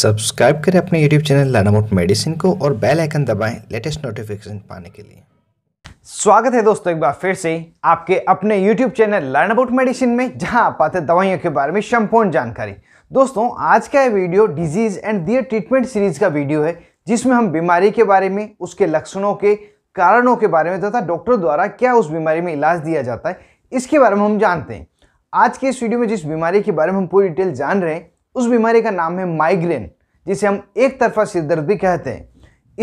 subscribe करें अपने YouTube channel learn about medicine को और बेल आइकन दबाएं लेटेस्ट नोटिफिकेशन पाने के लिए स्वागत है दोस्तों एक बार फिर से आपके अपने YouTube channel learn about medicine में जहां आप पाते दवाइयों के बारे में संपूर्ण जानकारी दोस्तों आज का यह video disease and their treatment series का वीडियो है जिसमें हम बीमारी के बारे में उसके लक्षणों के कारणों के बारे में तथा डॉक्टर द्वारा क्या उस बीमारी में इलाज दिया जाता है इसके बारे में हम जानते हैं आज के इस वीडियो में जिस बीमारी के बारे में हम पूरी डिटेल जान रहे हैं उस बीमारी का नाम है माइग्रेन जिसे हम एक तरफा सिरदर्द भी कहते हैं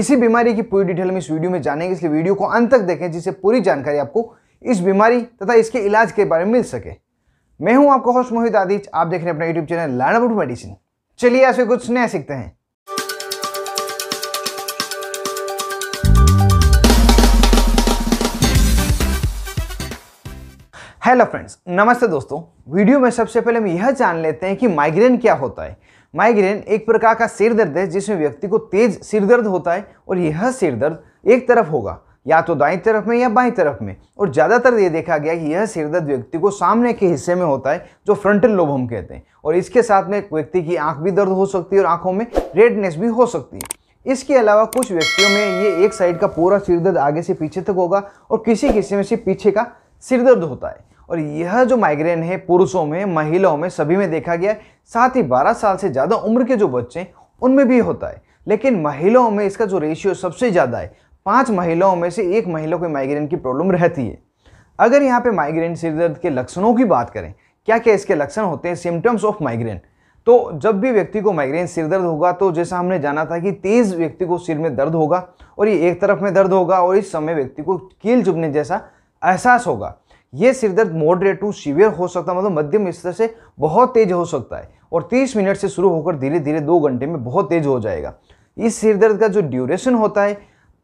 इसी बीमारी की पूरी डिटेल हम इस वीडियो में जानेंगे इसलिए वीडियो को अंत तक देखें जिससे पूरी जानकारी आपको इस बीमारी तथा इसके इलाज के बारे में मिल सके मैं हूं आपका होस्ट मोहित आदिच आप देख रहे हैं अपना YouTube channel learn about medicine चलिए ऐसे कुछ नया सीखते हैं हेलो फ्रेंड्स नमस्ते दोस्तों वीडियो में सबसे पहले हम यह जान लेते हैं कि माइग्रेन क्या होता है माइग्रेन एक प्रकार का सिर दर्द है जिसमें व्यक्ति को तेज सिर दर्द होता है और यह सिर दर्द एक तरफ होगा या तो दाई तरफ में या बाई तरफ में और ज़्यादातर ये देखा गया कि यह सिर दर्द व्यक्ति को सामने के हिस्से में होता है जो फ्रंटल लोब हम कहते हैं और इसके साथ में व्यक्ति की आंख भी दर्द हो सकती है और आंखों में रेडनेस भी हो सकती है इसके अलावा कुछ व्यक्तियों में ये एक साइड का पूरा सिर दर्द आगे से पीछे तक होगा और किसी किसी में से पीछे का सिर दर्द होता है और यह जो माइग्रेन है पुरुषों में महिलाओं में सभी में देखा गया है साथ ही 12 साल से ज़्यादा उम्र के जो बच्चे हैं उनमें भी होता है लेकिन महिलाओं में इसका जो रेशियो सबसे ज़्यादा है पाँच महिलाओं में से एक महिला को माइग्रेन की प्रॉब्लम रहती है अगर यहाँ पे माइग्रेन सिर दर्द के लक्षणों की बात करें क्या क्या इसके लक्षण होते हैं सिम्टम्स ऑफ माइग्रेन तो जब भी व्यक्ति को माइग्रेन सिर दर्द होगा तो जैसा हमने जाना था कि तेज़ व्यक्ति को सिर में दर्द होगा और ये एक तरफ में दर्द होगा और इस समय व्यक्ति को कील चुभने जैसा एहसास होगा ये सिर दर्द मॉडरेट टू सीवियर हो सकता है मतलब मध्यम स्तर से बहुत तेज हो सकता है और 30 मिनट से शुरू होकर धीरे धीरे दो घंटे में बहुत तेज हो जाएगा इस सिर दर्द का जो ड्यूरेशन होता है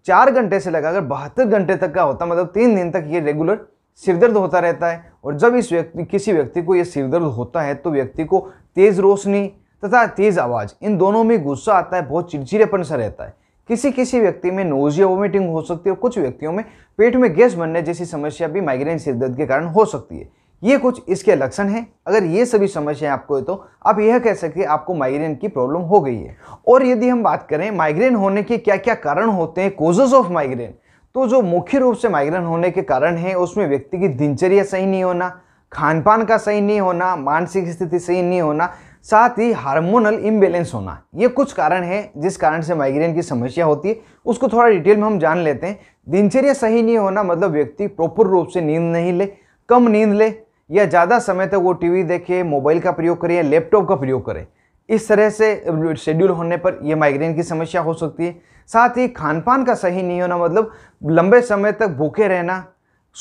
चार घंटे से लगाकर बहत्तर घंटे तक का होता है मतलब तीन दिन तक ये रेगुलर सिरदर्द होता रहता है और जब इस व्यक्ति किसी व्यक्ति को ये सिरदर्द होता है तो व्यक्ति को तेज़ रोशनी तथा तेज़ आवाज़ इन दोनों में गुस्सा आता है बहुत चिड़चिड़ेपन सा रहता है किसी किसी व्यक्ति में नोजिया वोमिटिंग हो सकती है और कुछ व्यक्तियों में पेट में गैस बनने जैसी समस्या भी माइग्रेन सिर दर्द के कारण हो सकती है ये कुछ इसके लक्षण हैं अगर ये सभी समस्याएं आपको है तो आप यह कह सकते हैं आपको माइग्रेन की प्रॉब्लम हो गई है और यदि हम बात करें माइग्रेन होने के क्या क्या कारण होते हैं कोजेज ऑफ माइग्रेन तो जो मुख्य रूप से माइग्रेन होने के कारण है उसमें व्यक्ति की दिनचर्या सही नहीं होना खान पान का सही नहीं होना मानसिक स्थिति सही नहीं होना साथ ही हार्मोनल इम्बेलेंस होना ये कुछ कारण है जिस कारण से माइग्रेन की समस्या होती है उसको थोड़ा डिटेल में हम जान लेते हैं दिनचर्या सही नहीं होना मतलब व्यक्ति प्रॉपर रूप से नींद नहीं ले कम नींद ले या ज़्यादा समय तक वो टीवी देखे मोबाइल का प्रयोग करे या लैपटॉप का प्रयोग करे इस तरह से शेड्यूल होने पर यह माइग्रेन की समस्या हो सकती है साथ ही खान पान का सही नहीं होना मतलब लंबे समय तक भूखे रहना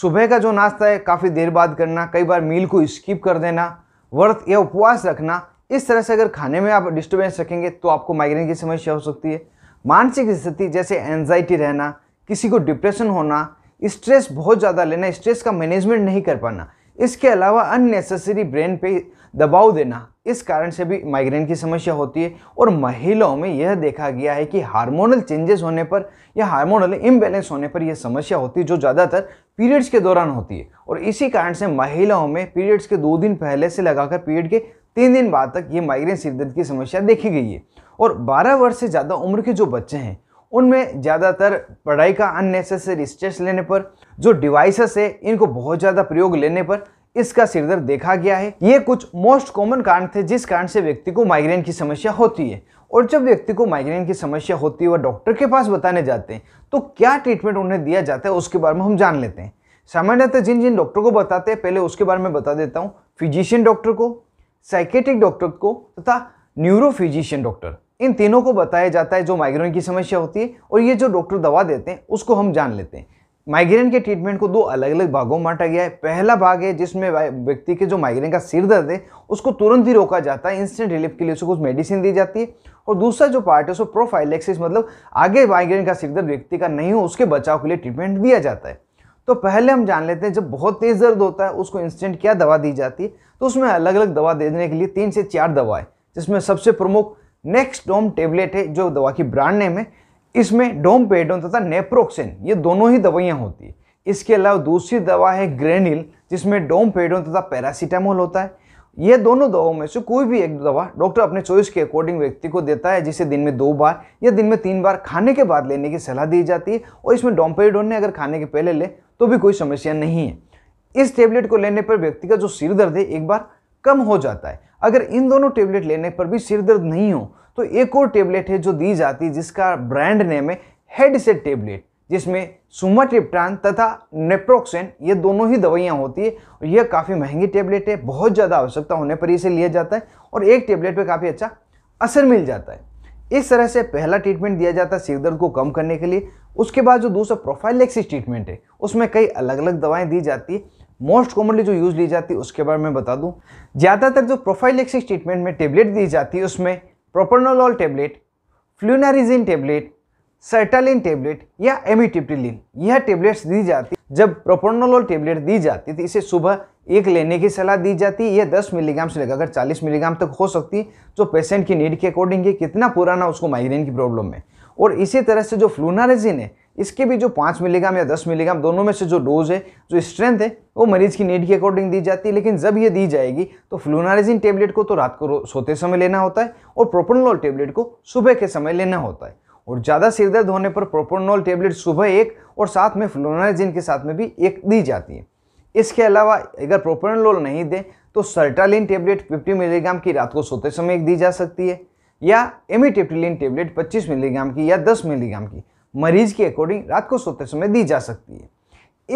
सुबह का जो नाश्ता है काफ़ी देर बाद करना कई बार मील को स्किप कर देना व्रत या उपवास रखना इस तरह से अगर खाने में आप डिस्टर्बेंस रखेंगे तो आपको माइग्रेन की समस्या हो सकती है मानसिक स्थिति जैसे एनजाइटी रहना किसी को डिप्रेशन होना स्ट्रेस बहुत ज़्यादा लेना स्ट्रेस का मैनेजमेंट नहीं कर पाना इसके अलावा अननेसेसरी ब्रेन पे दबाव देना इस कारण से भी माइग्रेन की समस्या होती है और महिलाओं में यह देखा गया है कि हार्मोनल चेंजेस होने पर या हार्मोनल इम्बैलेंस होने पर यह समस्या होती है जो ज़्यादातर पीरियड्स के दौरान होती है और इसी कारण से महिलाओं में पीरियड्स के दो दिन पहले से लगाकर पीरियड के तीन दिन बाद तक ये माइग्रेन सिर दर्द की समस्या देखी गई है और 12 वर्ष से ज़्यादा उम्र के जो बच्चे हैं उनमें ज़्यादातर पढ़ाई का अननेसेसरी स्ट्रेस लेने पर जो डिवाइसेस है इनको बहुत ज़्यादा प्रयोग लेने पर इसका सिरदर्द देखा गया है ये कुछ मोस्ट कॉमन कारण थे जिस कारण से व्यक्ति को माइग्रेन की समस्या होती है और जब व्यक्ति को माइग्रेन की समस्या होती है वह डॉक्टर के पास बताने जाते हैं तो क्या ट्रीटमेंट उन्हें दिया जाता है उसके बारे में हम जान लेते हैं सामान्यतः जिन जिन डॉक्टर को बताते हैं पहले उसके बारे में बता देता हूँ फिजिशियन डॉक्टर को साइकेटिक डॉक्टर को तथा न्यूरोफिजिशियन डॉक्टर इन तीनों को बताया जाता है जो माइग्रेन की समस्या होती है और ये जो डॉक्टर दवा देते हैं उसको हम जान लेते हैं माइग्रेन के ट्रीटमेंट को दो अलग अलग भागों में बांटा गया है पहला भाग है जिसमें व्यक्ति के जो माइग्रेन का सिर दर्द है उसको तुरंत ही रोका जाता है इंस्टेंट रिलीफ के लिए उसको कुछ मेडिसिन दी जाती है और दूसरा जो पार्ट है उसको प्रोफाइलेक्सिस मतलब आगे माइग्रेन का सिर दर्द व्यक्ति का नहीं हो उसके बचाव के लिए ट्रीटमेंट दिया जाता है तो पहले हम जान लेते हैं जब बहुत तेज़ दर्द होता है उसको इंस्टेंट क्या दवा दी जाती है तो उसमें अलग अलग दवा देने के लिए तीन से चार दवाएं जिसमें सबसे प्रमुख नेक्स्ट डोम टेबलेट है जो दवा की ब्रांड नेम है इसमें डोम पेडोन तथा नेप्रोक्सिन ये दोनों ही दवाइयाँ होती है इसके अलावा दूसरी दवा है ग्रेनिल जिसमें डोम पेडोन तथा पैरासीटामोल होता है ये दोनों दवाओं में से कोई भी एक दवा डॉक्टर अपने चॉइस के अकॉर्डिंग व्यक्ति को देता है जिसे दिन में दो बार या दिन में तीन बार खाने के बाद लेने की सलाह दी जाती है और इसमें डोमपेडोन ने अगर खाने के पहले ले तो भी कोई समस्या नहीं है इस टेबलेट को लेने पर व्यक्ति का जो सिर दर्द है एक बार कम हो जाता है अगर इन दोनों टेबलेट लेने पर भी सिर दर्द नहीं हो तो एक और टेबलेट है जो दी जाती है जिसका ब्रांड नेम है हेडसेट टेबलेट जिसमें सुमाट्रिप्टान तथा नेप्रोक्सेन ये दोनों ही दवाइयाँ होती है और यह काफ़ी महंगी टेबलेट है बहुत ज़्यादा आवश्यकता होने पर इसे लिया जाता है और एक टेबलेट पर काफ़ी अच्छा असर मिल जाता है इस तरह से पहला ट्रीटमेंट दिया जाता है सिर दर्द को कम करने के लिए उसके बाद जो दूसरा प्रोफाइलेक्सिस ट्रीटमेंट है उसमें कई अलग अलग दवाएं दी जाती है मोस्ट कॉमनली जो यूज़ ली जाती है उसके बारे में बता दूं ज़्यादातर जो प्रोफाइलेक्सिस ट्रीटमेंट में टेबलेट दी जाती है उसमें propranolol tablet flunarizine tablet sertraline tablet या एमिटिप्टिलिन यह टेबलेट्स दी जाती जब प्रोपरनोलॉल टेबलेट दी जाती थी इसे सुबह एक लेने की सलाह दी जाती है या 10 मिलीग्राम से लेकर 40 मिलीग्राम तक हो सकती है जो पेशेंट की नीड के अकॉर्डिंग है कितना पुराना उसको माइग्रेन की प्रॉब्लम है और इसी तरह से जो फ्लूनारेजिन है इसके भी जो पाँच मिलीग्राम या दस मिलीग्राम दोनों में से जो डोज है जो स्ट्रेंथ है वो मरीज़ की नीड के अकॉर्डिंग दी जाती है लेकिन जब ये दी जाएगी तो फ्लूनारेजिन टेबलेट को तो रात को सोते समय लेना होता है और प्रोपोनोल टेबलेट को सुबह के समय लेना होता है और ज़्यादा सिरदर्द होने पर प्रोपोनोल टेबलेट सुबह एक और साथ में फ्लोनारेजिन के साथ में भी एक दी जाती है इसके अलावा अगर लोल नहीं दें तो सर्टालिन टेबलेट 50 मिलीग्राम की रात को सोते समय एक दी जा सकती है या एमिटेप्टिलिन टेबलेट 25 मिलीग्राम की या 10 मिलीग्राम की मरीज के अकॉर्डिंग रात को सोते समय दी जा सकती है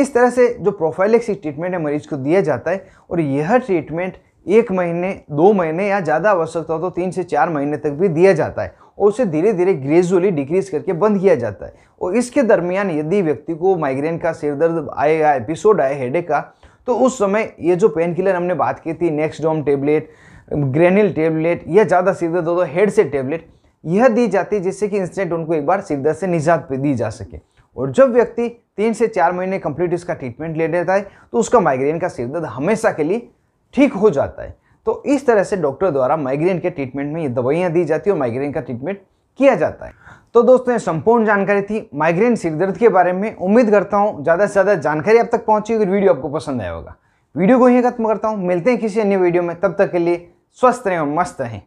इस तरह से जो प्रोफाइलेक्सिक ट्रीटमेंट है मरीज को दिया जाता है और यह ट्रीटमेंट एक महीने दो महीने या ज़्यादा आवश्यकता हो तो तीन से चार महीने तक भी दिया जाता है और उसे धीरे धीरे ग्रेजुअली डिक्रीज करके बंद किया जाता है और इसके दरमियान यदि व्यक्ति को माइग्रेन का सिर दर्द आएगा एपिसोड आए हेडेक का तो उस समय ये जो पेन किलर हमने बात की थी नेक्स्ट डोम टेबलेट ग्रेनिल टेबलेट या ज़्यादा सिर दर्द हो तो हेड से टेबलेट यह दी जाती है जिससे कि इंस्टेंट उनको एक बार सिर दर्द से निजात दी जा सके और जब व्यक्ति तीन से चार महीने कंप्लीट इसका ट्रीटमेंट ले लेता है तो उसका माइग्रेन का सिर दर्द हमेशा के लिए ठीक हो जाता है तो इस तरह से डॉक्टर द्वारा माइग्रेन के ट्रीटमेंट में ये दवाइयाँ दी जाती है और माइग्रेन का ट्रीटमेंट किया जाता है तो दोस्तों संपूर्ण जानकारी थी माइग्रेन सिर दर्द के बारे में उम्मीद करता हूँ ज़्यादा से ज़्यादा जानकारी अब तक पहुँची और वीडियो आपको पसंद आया होगा वीडियो को ही खत्म करता हूँ मिलते हैं किसी अन्य वीडियो में तब तक के लिए स्वस्थ रहें और मस्त रहें